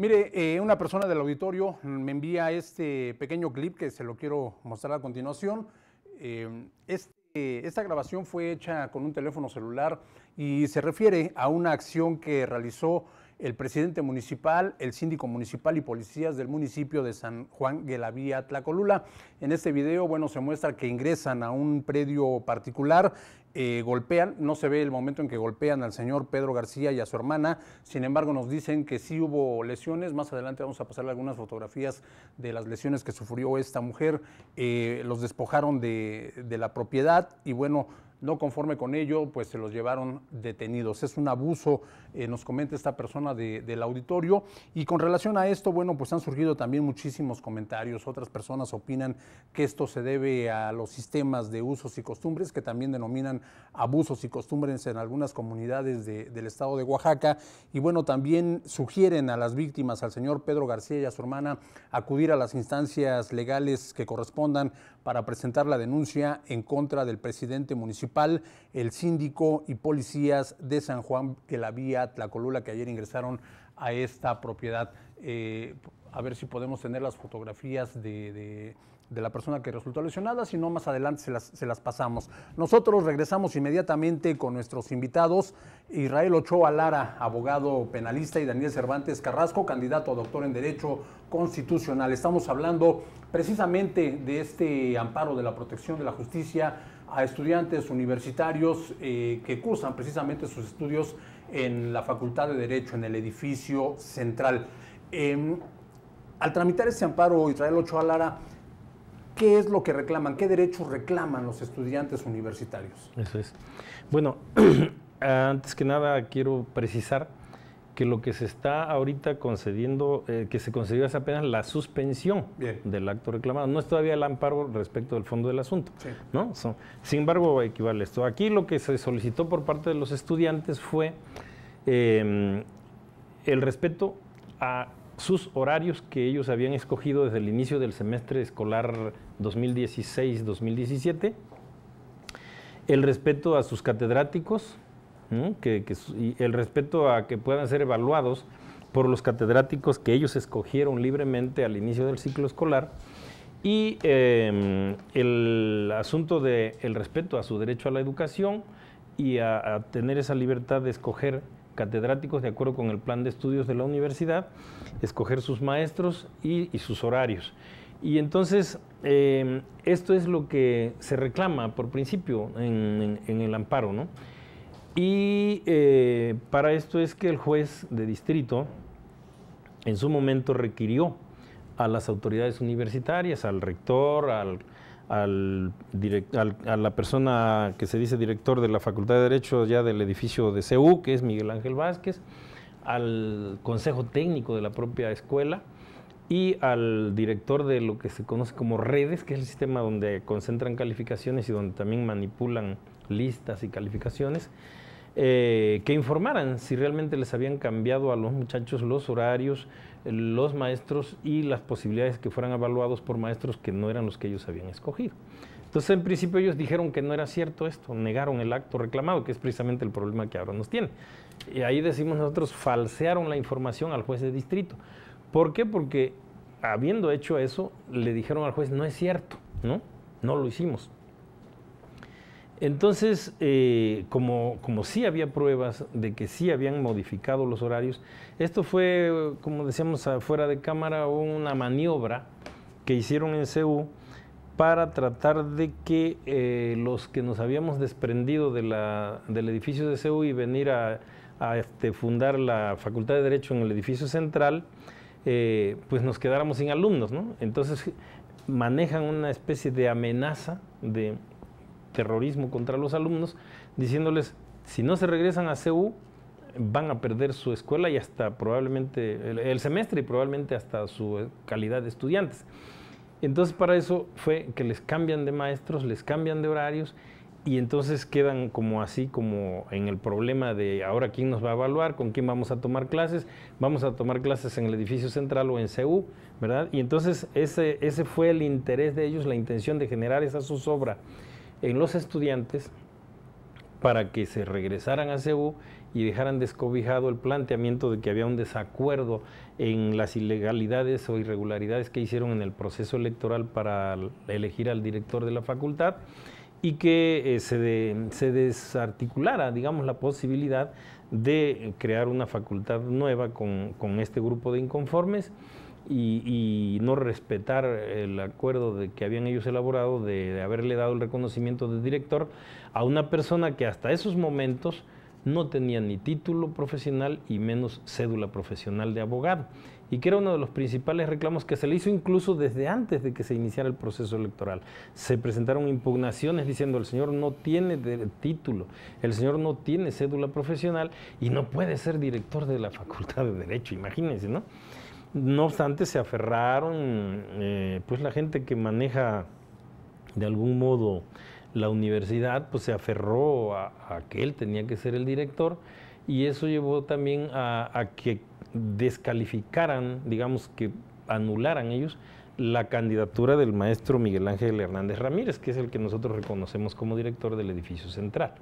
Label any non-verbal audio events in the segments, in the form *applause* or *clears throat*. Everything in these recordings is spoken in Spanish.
Mire, eh, una persona del auditorio me envía este pequeño clip que se lo quiero mostrar a continuación. Eh, este, esta grabación fue hecha con un teléfono celular y se refiere a una acción que realizó el presidente municipal, el síndico municipal y policías del municipio de San Juan Guelavía, Tlacolula. En este video, bueno, se muestra que ingresan a un predio particular, eh, golpean, no se ve el momento en que golpean al señor Pedro García y a su hermana, sin embargo nos dicen que sí hubo lesiones, más adelante vamos a pasarle algunas fotografías de las lesiones que sufrió esta mujer, eh, los despojaron de la propiedad y bueno, no conforme con ello, pues se los llevaron detenidos. Es un abuso, eh, nos comenta esta persona del auditorio. Y con relación a esto, bueno, pues han surgido también muchísimos comentarios. Otras personas opinan que esto se debe a los sistemas de usos y costumbres, que también denominan abusos y costumbres en algunas comunidades del estado de Oaxaca. Y bueno, también sugieren a las víctimas, al señor Pedro García y a su hermana, acudir a las instancias legales que correspondan para presentar la denuncia en contra del presidente municipal el síndico y policías de San Juan que la Vía Tlacolula que ayer ingresaron a esta propiedad. Eh, a ver si podemos tener las fotografías de, la persona que resultó lesionada, si no más adelante se las, se las pasamos. Nosotros regresamos inmediatamente con nuestros invitados, Israel Ochoa Lara, abogado penalista, y Daniel Cervantes Carrasco, candidato a doctor en Derecho Constitucional. Estamos hablando precisamente de este amparo de la protección de la justicia a estudiantes universitarios eh, que cursan precisamente sus estudios en la Facultad de Derecho, en el edificio central. Em, al tramitar ese amparo, Israel Ochoa Lara, ¿qué es lo que reclaman? ¿Qué derechos reclaman los estudiantes universitarios? Eso es. Bueno, *clears throat* antes que nada quiero precisar que lo que se está ahorita concediendo, eh, que se concedió es apenas la suspensión del acto reclamado. No es todavía el amparo respecto del fondo del asunto. ¿no? sin embargo, equivale esto. Aquí lo que se solicitó por parte de los estudiantes fue em, el respeto a sus horarios que ellos habían escogido desde el inicio del semestre escolar 2016-2017, el respeto a sus catedráticos, que, el respeto a que puedan ser evaluados por los catedráticos que ellos escogieron libremente al inicio del ciclo escolar y em, el asunto del respeto a su derecho a la educación y a, tener esa libertad de escoger catedráticos de acuerdo con el plan de estudios de la universidad, escoger sus maestros y, sus horarios. Y entonces, em, esto es lo que se reclama por principio en el amparo, ¿no? Y eh, para esto es que el juez de distrito en su momento requirió a las autoridades universitarias, al rector, al, a la persona que se dice director de la Facultad de Derecho ya del edificio de CEU, que es Miguel Ángel Vázquez, al consejo técnico de la propia escuela y al director de lo que se conoce como redes, que es el sistema donde concentran calificaciones y donde también manipulan listas y calificaciones, eh, que informaran si realmente les habían cambiado a los muchachos los horarios, eh, los maestros y las posibilidades que fueran evaluados por maestros que no eran los que ellos habían escogido. Entonces, en principio ellos dijeron que no era cierto esto, negaron el acto reclamado, que es precisamente el problema que ahora nos tiene. Y ahí decimos nosotros, falsearon la información al juez de distrito. ¿Por qué? Porque habiendo hecho eso, le dijeron al juez, no es cierto, ¿no? No lo hicimos. Entonces, eh, como, sí había pruebas de que sí habían modificado los horarios, esto fue, como decíamos afuera de cámara, una maniobra que hicieron en CEU para tratar de que eh, los que nos habíamos desprendido del edificio de CEU y venir a, este, fundar la Facultad de Derecho en el edificio central, eh, pues nos quedáramos sin alumnos, ¿no? Entonces manejan una especie de amenaza de terrorismo contra los alumnos, diciéndoles, si no se regresan a CEU, van a perder su escuela y hasta probablemente el, semestre y probablemente hasta su eh, calidad de estudiantes. Entonces para eso fue que les cambian de maestros, les cambian de horarios y entonces quedan como así como en el problema de ahora quién nos va a evaluar, con quién vamos a tomar clases, vamos a tomar clases en el edificio central o en CEU, ¿verdad? Y entonces ese, ese fue el interés de ellos, la intención de generar esa zozobra en los estudiantes para que se regresaran a CEU y dejaran descobijado el planteamiento de que había un desacuerdo en las ilegalidades o irregularidades que hicieron en el proceso electoral para elegir al director de la facultad y que eh, se, desarticulara, digamos, la posibilidad de crear una facultad nueva con, con este grupo de inconformes y, no respetar el acuerdo que habían ellos elaborado de, haberle dado el reconocimiento de director a una persona que hasta esos momentos no tenía ni título profesional y menos cédula profesional de abogado, y que era uno de los principales reclamos que se le hizo incluso desde antes de que se iniciara el proceso electoral. Se presentaron impugnaciones diciendo el señor no tiene título, el señor no tiene cédula profesional y no puede ser director de la Facultad de Derecho, imagínense, ¿no? No obstante, se aferraron, eh, pues la gente que maneja de algún modo la universidad, pues se aferró a, que él tenía que ser el director y eso llevó también a que descalificaran, digamos que anularan ellos la candidatura del maestro Miguel Ángel Hernández Ramírez, que es el que nosotros reconocemos como director del edificio central.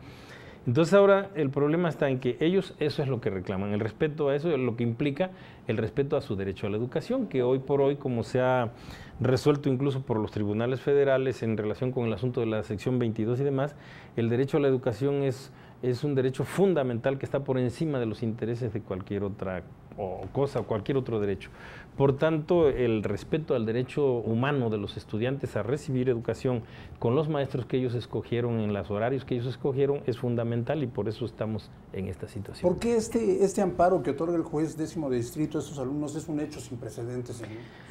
Entonces ahora el problema está en que ellos eso es lo que reclaman, el respeto a eso lo que implica el respeto a su derecho a la educación, que hoy por hoy, como se ha resuelto incluso por los tribunales federales en relación con el asunto de la sección 22 y demás, el derecho a la educación es, es un derecho fundamental que está por encima de los intereses de cualquier otra o cosa o cualquier otro derecho. Por tanto, el respeto al derecho humano de los estudiantes a recibir educación con los maestros que ellos escogieron, en los horarios que ellos escogieron, es fundamental y por eso estamos en esta situación. ¿Por qué este, este amparo que otorga el juez décimo de distrito a estos alumnos es un hecho sin precedentes?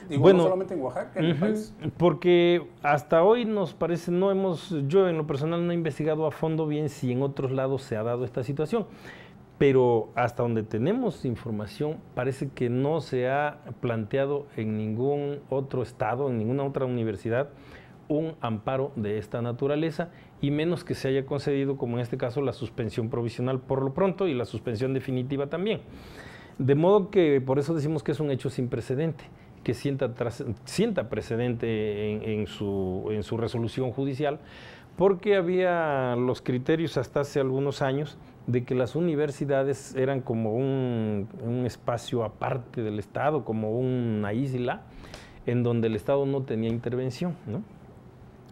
En, no solamente en Oaxaca, en el país. Porque hasta hoy nos parece, no hemos, yo en lo personal no he investigado a fondo bien si en otros lados se ha dado esta situación pero hasta donde tenemos información parece que no se ha planteado en ningún otro estado, en ninguna otra universidad, un amparo de esta naturaleza y menos que se haya concedido, como en este caso, la suspensión provisional por lo pronto y la suspensión definitiva también. De modo que por eso decimos que es un hecho sin precedente, que sienta, precedente en su resolución judicial porque había los criterios hasta hace algunos años de que las universidades eran como un, espacio aparte del Estado, como una isla, en donde el Estado no tenía intervención.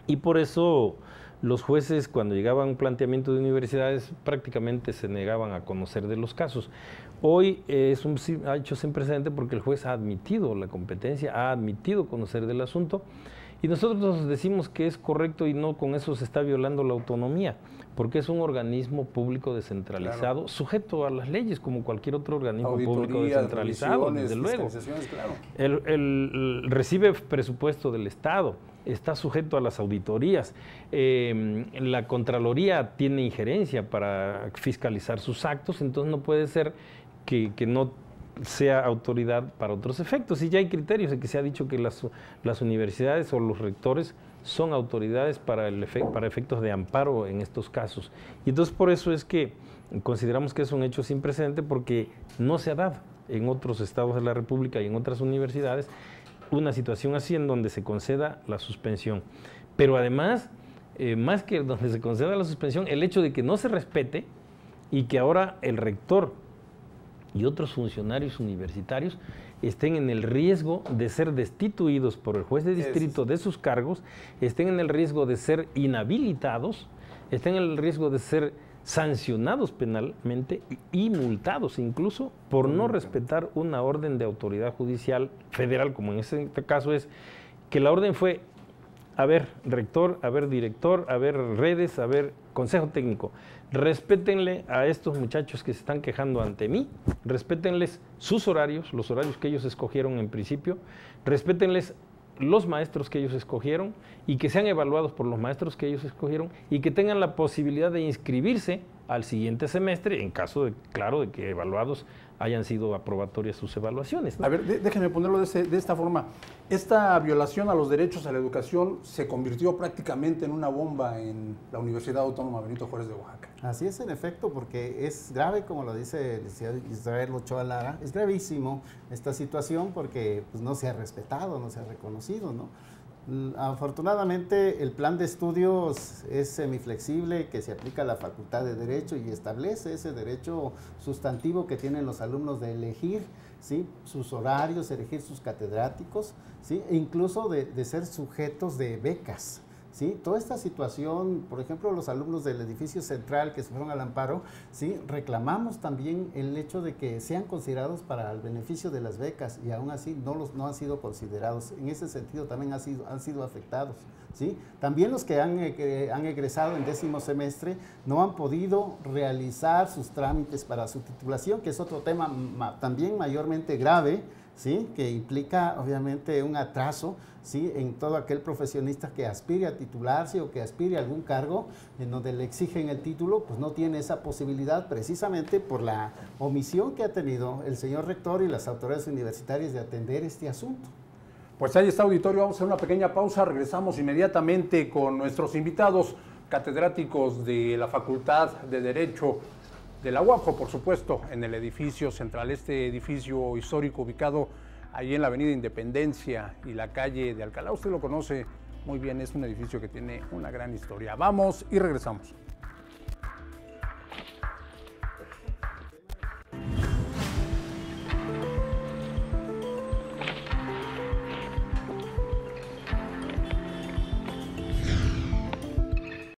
Y por eso los jueces cuando a un planteamiento de universidades prácticamente se negaban a conocer de los casos. Hoy es un, ha hecho sin precedente porque el juez ha admitido la competencia, ha admitido conocer del asunto y nosotros decimos que es correcto y no con eso se está violando la autonomía, porque es un organismo público descentralizado, sujeto a las leyes, como cualquier otro organismo público descentralizado, desde luego. el, el, recibe presupuesto del Estado, está sujeto a las auditorías. Eh, la Contraloría tiene injerencia para fiscalizar sus actos, entonces no puede ser que, que no sea autoridad para otros efectos. Y ya hay criterios en que se ha dicho que las, universidades o los rectores son autoridades para, para efectos de amparo en estos casos. Y entonces por eso es que consideramos que es un hecho sin precedente porque no se ha dado en otros estados de la República y en otras universidades una situación así en donde se conceda la suspensión. Pero además, eh, más que donde se conceda la suspensión, el hecho de que no se respete y que ahora el rector y otros funcionarios universitarios estén en el riesgo de ser destituidos por el juez de distrito de sus cargos, estén en el riesgo de ser inhabilitados, estén en el riesgo de ser sancionados penalmente y multados incluso por no respetar una orden de autoridad judicial federal, como en este caso es que la orden fue, a ver, rector, a ver, director, a ver, redes, a ver, consejo técnico respétenle a estos muchachos que se están quejando ante mí, respétenles sus horarios, los horarios que ellos escogieron en principio, respétenles los maestros que ellos escogieron y que sean evaluados por los maestros que ellos escogieron y que tengan la posibilidad de inscribirse al siguiente semestre en caso de, claro, de que evaluados hayan sido aprobatorias sus evaluaciones. A ver, déjenme ponerlo de, esta forma. Esta violación a los derechos a la educación se convirtió prácticamente en una bomba en la Universidad Autónoma Benito Juárez de Oaxaca. Así es, en efecto, porque es grave, como lo dice Israel Ochoa Lara, es gravísimo esta situación porque pues, no se ha respetado, no se ha reconocido, ¿no? Afortunadamente el plan de estudios es semiflexible que se aplica a la Facultad de Derecho y establece ese derecho sustantivo que tienen los alumnos de elegir ¿sí? sus horarios, elegir sus catedráticos ¿sí? e incluso de ser sujetos de becas. ¿sí? Toda esta situación, por ejemplo, los alumnos del edificio central que se fueron al amparo, ¿sí? Reclamamos también el hecho de que sean considerados para el beneficio de las becas y aún así no, los, no han sido considerados. En ese sentido también han sido, han sido afectados, ¿sí? También los que han, eh, han egresado en décimo semestre no han podido realizar sus trámites para su titulación, que es otro tema también mayormente grave, ¿sí? que implica obviamente un atraso ¿sí? en todo aquel profesionista que aspire a titularse o que aspire a algún cargo en donde le exigen el título, pues no tiene esa posibilidad precisamente por la omisión que ha tenido el señor rector y las autoridades universitarias de atender este asunto. Pues ahí está auditorio, vamos a hacer una pequeña pausa, regresamos inmediatamente con nuestros invitados catedráticos de la Facultad de Derecho del la por supuesto, en el edificio central, este edificio histórico ubicado ahí en la Avenida Independencia y la calle de Alcalá. Usted lo conoce muy bien, es un edificio que tiene una gran historia. Vamos y regresamos.